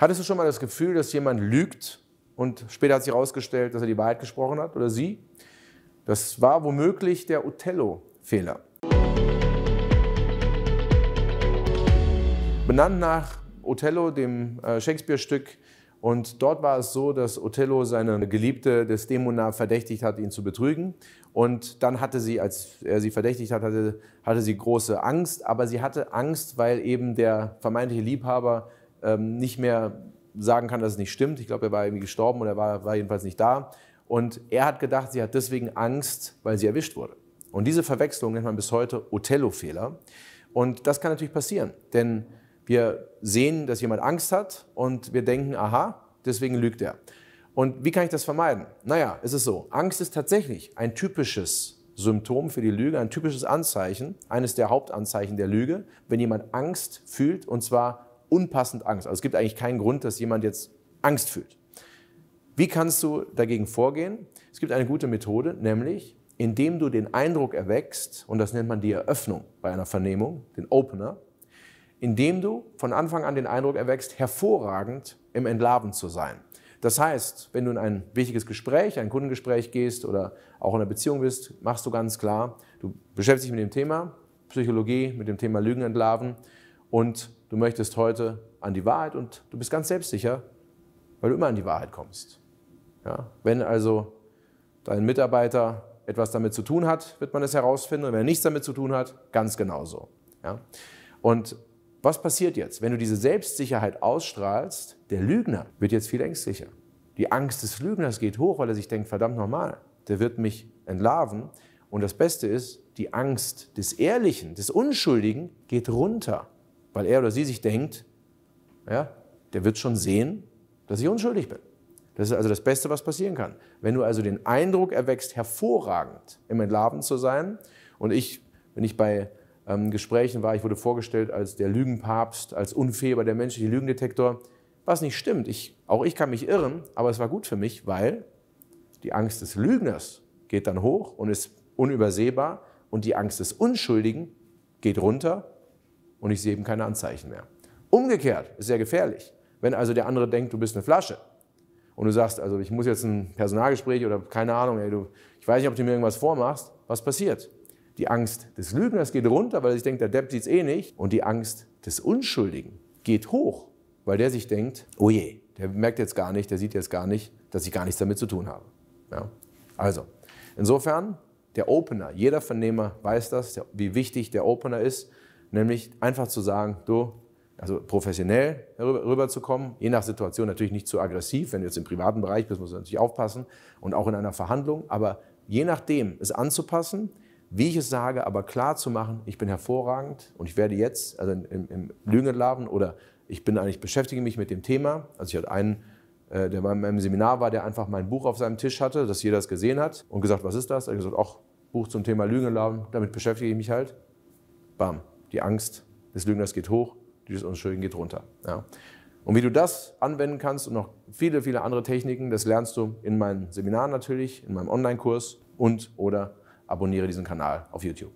Hattest du schon mal das Gefühl, dass jemand lügt und später hat sich herausgestellt, dass er die Wahrheit gesprochen hat oder sie? Das war womöglich der Othello-Fehler. Benannt nach Othello, dem äh, Shakespeare-Stück. Und dort war es so, dass Othello seine Geliebte Desdemona verdächtigt hat, ihn zu betrügen. Und dann hatte sie, als er sie verdächtigt hat, hatte, hatte sie große Angst. Aber sie hatte Angst, weil eben der vermeintliche Liebhaber ähm, nicht mehr sagen kann, dass es nicht stimmt. Ich glaube, er war irgendwie gestorben oder war, war jedenfalls nicht da. Und er hat gedacht, sie hat deswegen Angst, weil sie erwischt wurde. Und diese Verwechslung nennt man bis heute Othello-Fehler. Und das kann natürlich passieren, denn wir sehen, dass jemand Angst hat und wir denken, aha, deswegen lügt er. Und wie kann ich das vermeiden? Naja, es ist so, Angst ist tatsächlich ein typisches Symptom für die Lüge, ein typisches Anzeichen, eines der Hauptanzeichen der Lüge, wenn jemand Angst fühlt und zwar unpassend Angst. Also es gibt eigentlich keinen Grund, dass jemand jetzt Angst fühlt. Wie kannst du dagegen vorgehen? Es gibt eine gute Methode, nämlich indem du den Eindruck erweckst, und das nennt man die Eröffnung bei einer Vernehmung, den Opener, indem du von Anfang an den Eindruck erweckst, hervorragend im Entlarven zu sein. Das heißt, wenn du in ein wichtiges Gespräch, ein Kundengespräch gehst oder auch in einer Beziehung bist, machst du ganz klar, du beschäftigst dich mit dem Thema Psychologie, mit dem Thema Lügen entlarven und du möchtest heute an die Wahrheit und du bist ganz selbstsicher, weil du immer an die Wahrheit kommst. Ja? Wenn also dein Mitarbeiter etwas damit zu tun hat, wird man es herausfinden. Und wenn er nichts damit zu tun hat, ganz genauso. Ja? Und was passiert jetzt? Wenn du diese Selbstsicherheit ausstrahlst, der Lügner wird jetzt viel ängstlicher. Die Angst des Lügners geht hoch, weil er sich denkt, verdammt nochmal, der wird mich entlarven. Und das Beste ist, die Angst des Ehrlichen, des Unschuldigen geht runter weil er oder sie sich denkt, ja, der wird schon sehen, dass ich unschuldig bin. Das ist also das Beste, was passieren kann. Wenn du also den Eindruck erwächst, hervorragend im Entlarven zu sein, und ich, wenn ich bei ähm, Gesprächen war, ich wurde vorgestellt als der Lügenpapst, als Unfeber, der menschliche Lügendetektor, was nicht stimmt. Ich, auch ich kann mich irren, aber es war gut für mich, weil die Angst des Lügners geht dann hoch und ist unübersehbar und die Angst des Unschuldigen geht runter und ich sehe eben keine Anzeichen mehr. Umgekehrt ist sehr gefährlich. Wenn also der andere denkt, du bist eine Flasche und du sagst, also ich muss jetzt ein Personalgespräch oder keine Ahnung, ey, du, ich weiß nicht, ob du mir irgendwas vormachst, was passiert? Die Angst des Lügners geht runter, weil er sich denkt, der Depp sieht es eh nicht. Und die Angst des Unschuldigen geht hoch, weil der sich denkt, oh je, der merkt jetzt gar nicht, der sieht jetzt gar nicht, dass ich gar nichts damit zu tun habe. Ja? Also, insofern, der Opener, jeder Vernehmer weiß das, wie wichtig der Opener ist nämlich einfach zu sagen, du, also professionell rüberzukommen, je nach Situation natürlich nicht zu aggressiv, wenn du jetzt im privaten Bereich bist, musst du natürlich aufpassen und auch in einer Verhandlung, aber je nachdem es anzupassen, wie ich es sage, aber klar zu machen, ich bin hervorragend und ich werde jetzt, also im, im Lügenladen oder ich bin eigentlich, beschäftige mich mit dem Thema. Also ich hatte einen, äh, der bei meinem Seminar war, der einfach mein Buch auf seinem Tisch hatte, dass jeder es gesehen hat und gesagt, was ist das? Er hat gesagt, ach, Buch zum Thema Lügenladen, damit beschäftige ich mich halt. Bam die Angst des Lügners geht hoch, die des Unschuldigen geht runter. Ja. Und wie du das anwenden kannst und noch viele, viele andere Techniken, das lernst du in meinen Seminaren natürlich, in meinem Online-Kurs und oder abonniere diesen Kanal auf YouTube.